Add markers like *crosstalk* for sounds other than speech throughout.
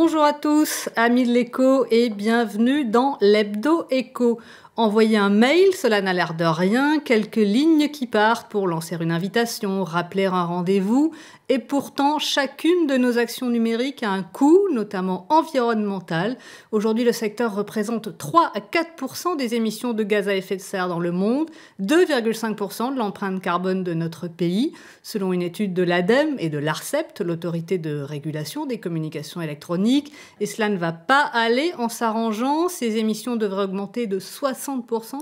Bonjour à tous, amis de l'écho, et bienvenue dans l'Hebdo Écho. Envoyer un mail, cela n'a l'air de rien, quelques lignes qui partent pour lancer une invitation, rappeler un rendez-vous, et pourtant chacune de nos actions numériques a un coût, notamment environnemental. Aujourd'hui, le secteur représente 3 à 4 des émissions de gaz à effet de serre dans le monde, 2,5 de l'empreinte carbone de notre pays, selon une étude de l'ADEME et de l'ARCEPT, l'autorité de régulation des communications électroniques, et cela ne va pas aller en s'arrangeant, ces émissions devraient augmenter de 60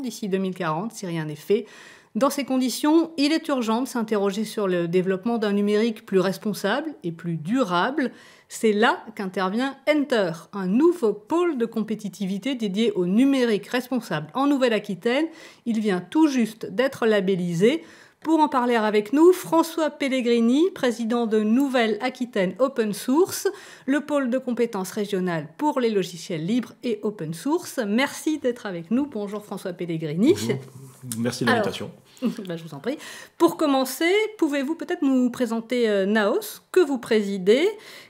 d'ici 2040 si rien n'est fait. Dans ces conditions, il est urgent de s'interroger sur le développement d'un numérique plus responsable et plus durable. C'est là qu'intervient Enter, un nouveau pôle de compétitivité dédié au numérique responsable en Nouvelle-Aquitaine. Il vient tout juste d'être labellisé. Pour en parler avec nous, François Pellegrini, président de Nouvelle-Aquitaine Open Source, le pôle de compétences régionales pour les logiciels libres et open source. Merci d'être avec nous. Bonjour François Pellegrini. Merci de l'invitation. *laughs* Ben, je vous en prie. Pour commencer, pouvez-vous peut-être nous présenter euh, Naos, que vous présidez,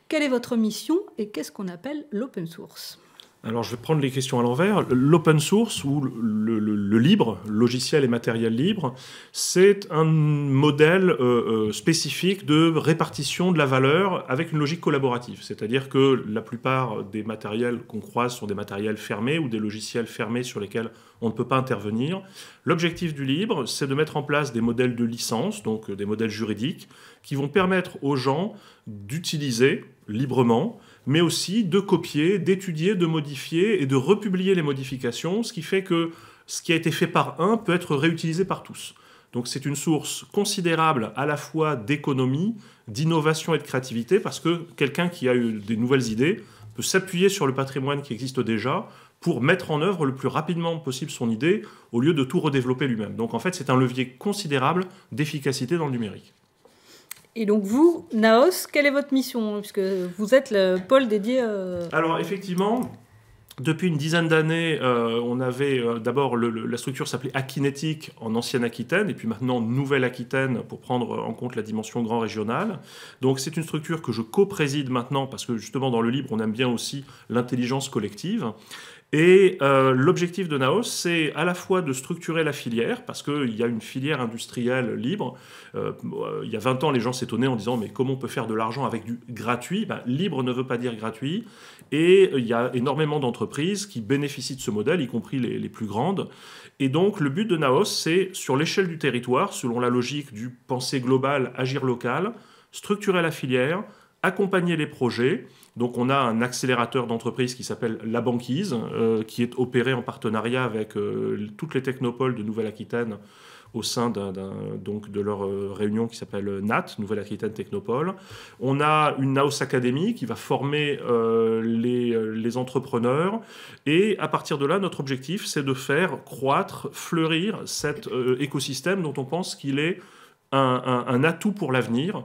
quelle est votre mission et qu'est-ce qu'on appelle l'open source alors je vais prendre les questions à l'envers. L'open source ou le, libre, logiciel et matériel libre, c'est un modèle euh, euh, spécifique de répartition de la valeur avec une logique collaborative. C'est-à-dire que la plupart des matériels qu'on croise sont des matériels fermés ou des logiciels fermés sur lesquels on ne peut pas intervenir. L'objectif du libre, c'est de mettre en place des modèles de licence, donc euh, des modèles juridiques, qui vont permettre aux gens d'utiliser librement mais aussi de copier, d'étudier, de modifier et de republier les modifications, ce qui fait que ce qui a été fait par un peut être réutilisé par tous. Donc c'est une source considérable à la fois d'économie, d'innovation et de créativité, parce que quelqu'un qui a eu des nouvelles idées peut s'appuyer sur le patrimoine qui existe déjà pour mettre en œuvre le plus rapidement possible son idée au lieu de tout redévelopper lui-même. Donc en fait c'est un levier considérable d'efficacité dans le numérique. Et donc vous, Naos, quelle est votre mission Puisque vous êtes le pôle dédié... Euh, Alors effectivement, depuis une dizaine d'années, euh, on avait euh, d'abord la structure s'appelait Akinétique en ancienne Aquitaine et puis maintenant Nouvelle Aquitaine pour prendre en compte la dimension grand régionale. Donc c'est une structure que je co-préside maintenant parce que justement dans le libre on aime bien aussi l'intelligence collective et euh, l'objectif de Naos, c'est à la fois de structurer la filière, parce qu'il y a une filière industrielle libre. Euh, il y a 20 ans, les gens s'étonnaient en disant mais comment on peut faire de l'argent avec du gratuit ben, Libre ne veut pas dire gratuit. Et euh, il y a énormément d'entreprises qui bénéficient de ce modèle, y compris les, les plus grandes. Et donc le but de Naos, c'est sur l'échelle du territoire, selon la logique du penser global, agir local, structurer la filière, accompagner les projets. Donc on a un accélérateur d'entreprise qui s'appelle La Banquise, euh, qui est opéré en partenariat avec euh, toutes les technopoles de Nouvelle-Aquitaine au sein donc de leur euh, réunion qui s'appelle NAT, Nouvelle-Aquitaine Technopole. On a une Naos Academy qui va former les, entrepreneurs. Et à partir de là, notre objectif, c'est de faire croître, fleurir cet écosystème dont on pense qu'il est un, atout pour l'avenir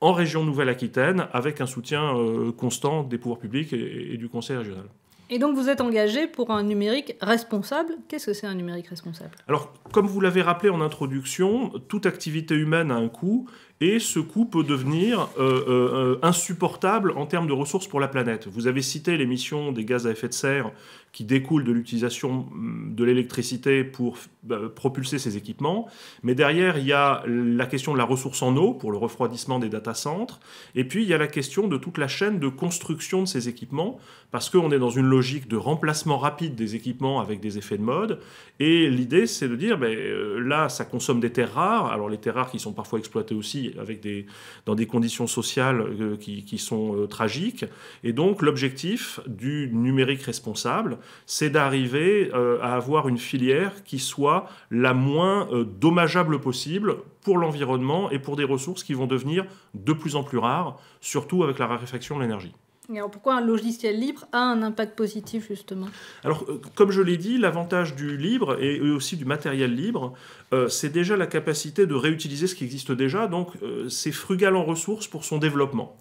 en région Nouvelle-Aquitaine avec un soutien euh, constant des pouvoirs publics et, du Conseil régional. Et donc vous êtes engagé pour un numérique responsable. Qu'est-ce que c'est un numérique responsable Alors, comme vous l'avez rappelé en introduction, toute activité humaine a un coût et ce coût peut devenir euh, euh, euh, insupportable en termes de ressources pour la planète. Vous avez cité l'émission des gaz à effet de serre qui découle de l'utilisation mm, de l'électricité pour bah, propulser ces équipements, mais derrière, il y a la question de la ressource en eau pour le refroidissement des data centres, et puis il y a la question de toute la chaîne de construction de ces équipements, parce qu'on est dans une logique de remplacement rapide des équipements avec des effets de mode, et l'idée, c'est de dire, ben, là, ça consomme des terres rares, alors les terres rares qui sont parfois exploitées aussi, avec des, dans des conditions sociales euh, qui, qui sont euh, tragiques. Et donc l'objectif du numérique responsable, c'est d'arriver euh, à avoir une filière qui soit la moins dommageable possible pour l'environnement et pour des ressources qui vont devenir de plus en plus rares, surtout avec la raréfaction de l'énergie alors pourquoi un logiciel libre a un impact positif justement Alors euh, comme je l'ai dit, l'avantage du libre et aussi du matériel libre, euh, c'est déjà la capacité de réutiliser ce qui existe déjà, donc euh, c'est frugal en ressources pour son développement.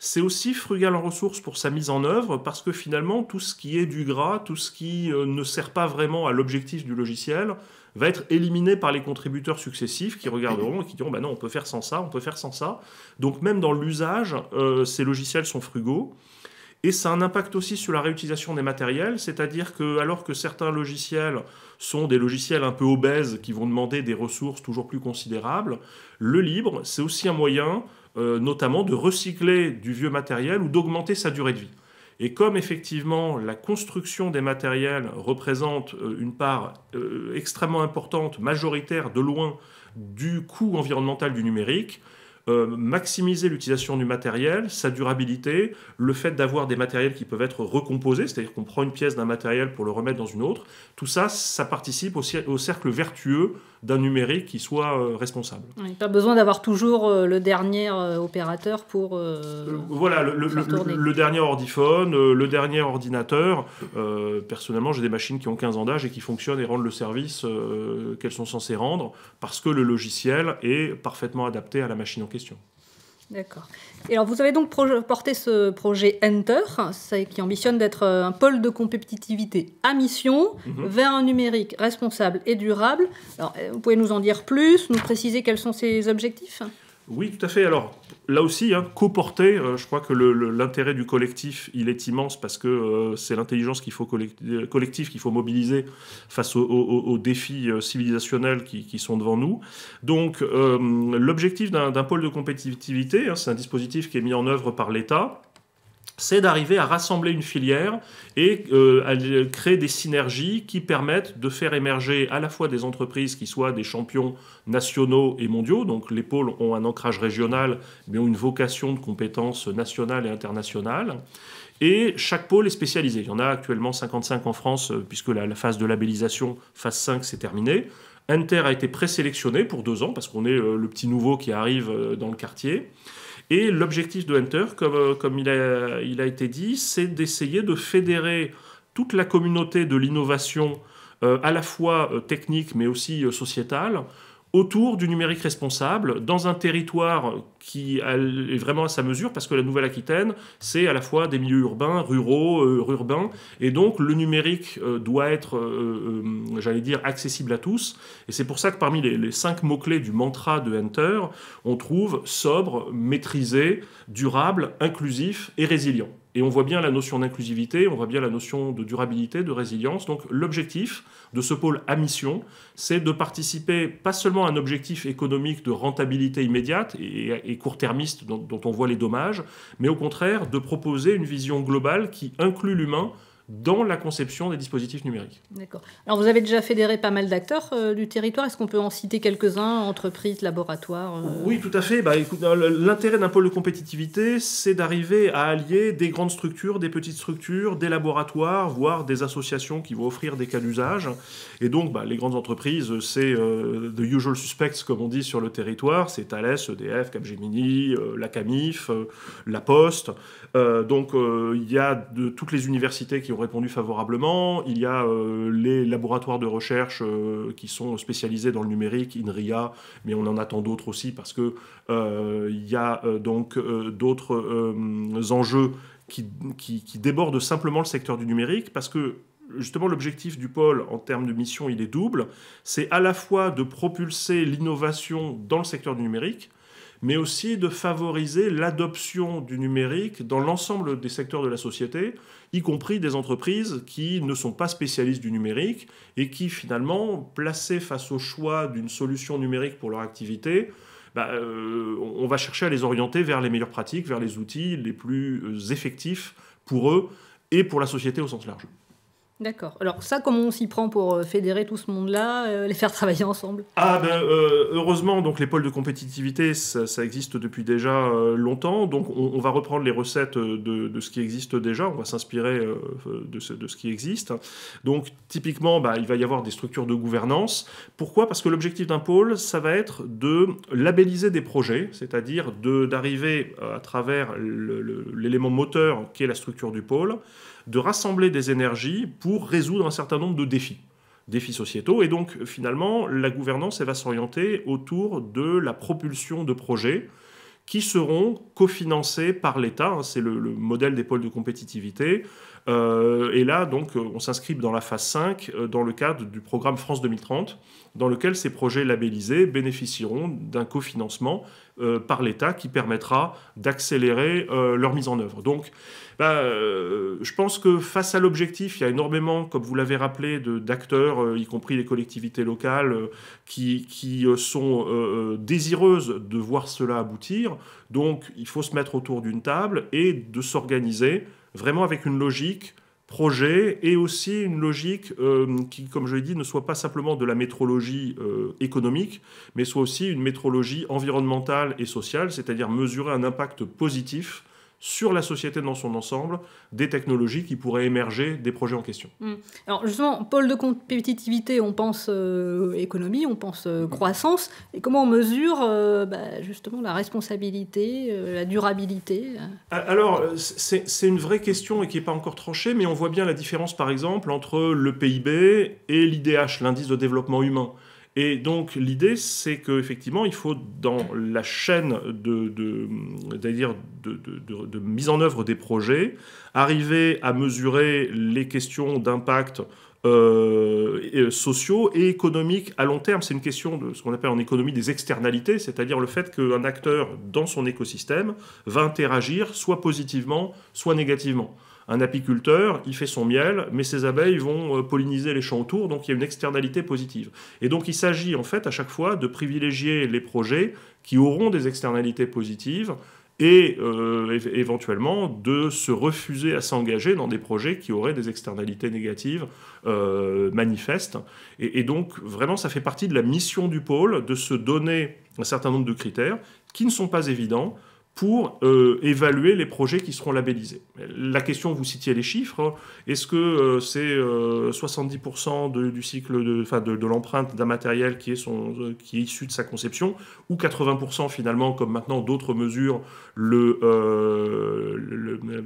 C'est aussi frugal en ressources pour sa mise en œuvre parce que finalement tout ce qui est du gras, tout ce qui ne sert pas vraiment à l'objectif du logiciel, va être éliminé par les contributeurs successifs qui regarderont et qui diront, bah non, on peut faire sans ça, on peut faire sans ça. Donc même dans l'usage, euh, ces logiciels sont frugaux. Et ça a un impact aussi sur la réutilisation des matériels, c'est-à-dire que alors que certains logiciels sont des logiciels un peu obèses qui vont demander des ressources toujours plus considérables, le libre, c'est aussi un moyen euh, notamment de recycler du vieux matériel ou d'augmenter sa durée de vie. Et comme effectivement la construction des matériels représente euh, une part euh, extrêmement importante, majoritaire de loin, du coût environnemental du numérique, euh, maximiser l'utilisation du matériel, sa durabilité, le fait d'avoir des matériels qui peuvent être recomposés, c'est-à-dire qu'on prend une pièce d'un matériel pour le remettre dans une autre, tout ça, ça participe au, cercle vertueux d'un numérique qui soit euh, responsable. pas besoin d'avoir toujours euh, le dernier opérateur pour... voilà, le, dernier ordiphone, le dernier ordinateur. personnellement, j'ai des machines qui ont 15 ans d'âge et qui fonctionnent et rendent le service qu'elles sont censées rendre parce que le logiciel est parfaitement adapté à la machine en question. D'accord. alors, vous avez donc porté ce projet Enter, qui ambitionne d'être euh, un pôle de compétitivité à mission mhm. vers un numérique responsable et durable. Alors, euh, vous pouvez nous en dire plus, nous préciser quels sont ses objectifs oui, tout à fait. Alors, là aussi, hein, coporter, euh, je crois que l'intérêt du collectif, il est immense parce que euh, c'est l'intelligence qu'il faut collectif euh, collective qu'il faut mobiliser face aux, défis civilisationnels qui, sont devant nous. Donc, l'objectif d'un pôle de compétitivité, hein, c'est un dispositif qui est mis en œuvre par l'État c'est d'arriver à rassembler une filière et à euh, euh, créer des synergies qui permettent de faire émerger à la fois des entreprises qui soient des champions nationaux et mondiaux, donc les pôles ont un ancrage régional mais ont une vocation de compétences nationales et internationales, et chaque pôle est spécialisé. Il y en a actuellement 55 en France euh, puisque la, phase de labellisation, phase 5, s'est terminée. Inter a été présélectionné pour deux ans parce qu'on est le petit nouveau qui arrive dans le quartier. Et l'objectif de Hunter, comme, euh, il, a, été dit, c'est d'essayer de fédérer toute la communauté de l'innovation, euh, à la fois euh, technique mais aussi sociétale, autour du numérique responsable dans un territoire qui est vraiment à sa mesure parce que la Nouvelle-Aquitaine, c'est à la fois des milieux urbains, ruraux, euh, urbains, et donc le numérique euh, doit être, euh, j'allais dire, accessible à tous. Et c'est pour ça que parmi les, les cinq mots-clés du mantra de Hunter, on trouve sobre, maîtrisé, durable, inclusif et résilient. Et on voit bien la notion d'inclusivité, on voit bien la notion de durabilité, de résilience. Donc l'objectif de ce pôle à mission, c'est de participer pas seulement à un objectif économique de rentabilité immédiate et, court-termiste dont on voit les dommages, mais au contraire de proposer une vision globale qui inclut l'humain dans la conception des dispositifs numériques. D'accord. Alors vous avez déjà fédéré pas mal d'acteurs euh, du territoire. Est-ce qu'on peut en citer quelques-uns, entreprises, laboratoires euh Oui, tout à fait. Bah, l'intérêt d'un pôle de compétitivité, c'est d'arriver à allier des grandes structures, des petites structures, des laboratoires, voire des associations qui vont offrir des cas d'usage. Et donc, bah, les grandes entreprises, c'est euh, the usual suspects, comme on dit sur le territoire. C'est Thales, EDF, Capgemini, la Camif, la Poste. donc, il y a de toutes les universités qui ont répondu favorablement. Il y a euh, les laboratoires de recherche euh, qui sont spécialisés dans le numérique, INRIA, mais on en attend d'autres aussi parce que euh, il y a donc d'autres enjeux qui, qui débordent simplement le secteur du numérique parce que justement l'objectif du pôle en termes de mission, il est double. C'est à la fois de propulser l'innovation dans le secteur du numérique, mais aussi de favoriser l'adoption du numérique dans l'ensemble des secteurs de la société, y compris des entreprises qui ne sont pas spécialistes du numérique et qui finalement, placées face au choix d'une solution numérique pour leur activité, bah, euh, on va chercher à les orienter vers les meilleures pratiques, vers les outils les plus effectifs pour eux et pour la société au sens large. D'accord. Alors ça, comment on s'y prend pour euh, fédérer tout ce monde-là, euh, les faire travailler ensemble Ah ben, euh, heureusement, donc les pôles de compétitivité, ça, existe depuis déjà longtemps. Donc on, va reprendre les recettes de, ce qui existe déjà, on va s'inspirer de ce, qui existe. Donc typiquement, bah, il va y avoir des structures de gouvernance. Pourquoi Parce que l'objectif d'un pôle, ça va être de labelliser des projets, c'est-à-dire d'arriver à travers l'élément moteur qui est la structure du pôle de rassembler des énergies pour résoudre un certain nombre de défis défis sociétaux. Et donc, finalement, la gouvernance va s'orienter autour de la propulsion de projets qui seront cofinancés par l'État. Hein, c'est le, modèle des pôles de compétitivité. Euh, et là, donc, euh, on s'inscrit dans la phase 5, euh, dans le cadre du programme France 2030, dans lequel ces projets labellisés bénéficieront d'un cofinancement par l'État qui permettra d'accélérer leur mise en œuvre. Donc, bah, je pense que face à l'objectif, il y a énormément, comme vous l'avez rappelé, d'acteurs, y compris les collectivités locales, qui sont désireuses de voir cela aboutir. Donc il faut se mettre autour d'une table et de s'organiser vraiment avec une logique projet et aussi une logique euh, qui, comme je l'ai dit, ne soit pas simplement de la métrologie euh, économique, mais soit aussi une métrologie environnementale et sociale, c'est-à-dire mesurer un impact positif sur la société dans son ensemble des technologies qui pourraient émerger des projets en question. Mm. Alors justement, pôle de compétitivité, on pense euh, économie, on pense euh, mm-hmm. croissance, et comment on mesure euh, bah, justement la responsabilité, la durabilité Alors c'est une vraie question et qui n'est pas encore tranchée, mais on voit bien la différence par exemple entre le PIB et l'IDH, l'indice de développement humain. Et donc l'idée, c'est qu'effectivement, il faut dans la chaîne de, mise en œuvre des projets, arriver à mesurer les questions d'impact euh, sociaux et économiques à long terme. C'est une question de ce qu'on appelle en économie des externalités, c'est-à-dire le fait qu'un acteur dans son écosystème va interagir soit positivement, soit négativement. Un apiculteur, il fait son miel, mais ses abeilles vont euh, polliniser les champs autour, donc il y a une externalité positive. Et donc il s'agit en fait à chaque fois de privilégier les projets qui auront des externalités positives et euh, éventuellement de se refuser à s'engager dans des projets qui auraient des externalités négatives euh, manifestes. et, donc vraiment, ça fait partie de la mission du pôle de se donner un certain nombre de critères qui ne sont pas évidents, pour euh, évaluer les projets qui seront labellisés. La question, vous citiez les chiffres, hein. est-ce que euh, c'est 70% euh, de, du cycle de, de, l'empreinte d'un matériel qui est, son, issu de sa conception, ou 80% finalement, comme maintenant d'autres mesures le,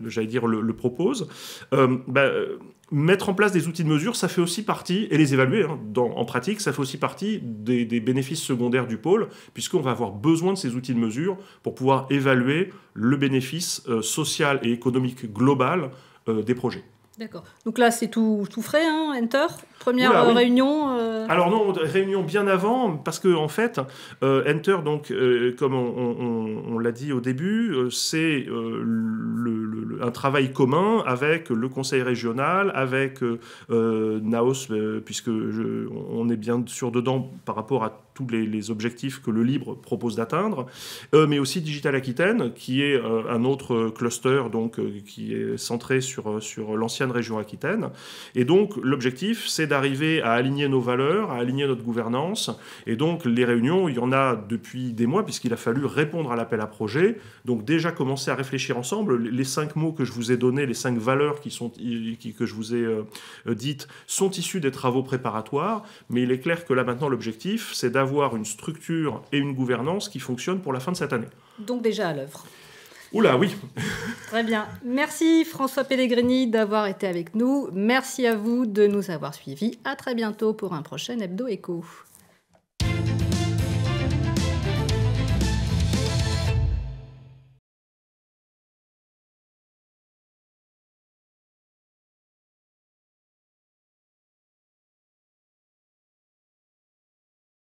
j'allais dire, le, proposent bah, Mettre en place des outils de mesure, ça fait aussi partie, et les évaluer hein, dans, en pratique, ça fait aussi partie des bénéfices secondaires du pôle, puisqu'on va avoir besoin de ces outils de mesure pour pouvoir évaluer le bénéfice euh, social et économique global euh, des projets. D'accord. Donc là, c'est tout, frais, hein, Enter Première réunion euh, Alors non, réunion bien avant, parce que en fait, Enter, donc, comme on, l'a dit au début, c'est un travail commun avec le conseil régional, avec Naos, puisque on est bien sûr dedans par rapport à tous les, objectifs que le libre propose d'atteindre, euh, mais aussi Digital Aquitaine, qui est euh, un autre euh, cluster donc, qui est centré sur, sur l'ancienne région Aquitaine. Et donc l'objectif, c'est d'arriver à aligner nos valeurs, à aligner notre gouvernance. Et donc les réunions, il y en a depuis des mois, puisqu'il a fallu répondre à l'appel à projet. Donc déjà commencer à réfléchir ensemble. Les cinq mots que je vous ai donnés, les cinq valeurs qui sont, que je vous ai dites, sont issus des travaux préparatoires, mais il est clair que là maintenant l'objectif, c'est d'avoir avoir une structure et une gouvernance qui fonctionnent pour la fin de cette année. Donc déjà à l'œuvre. Oula, oui. Très bien. Merci François Pellegrini d'avoir été avec nous. Merci à vous de nous avoir suivis. À très bientôt pour un prochain Hebdo Echo.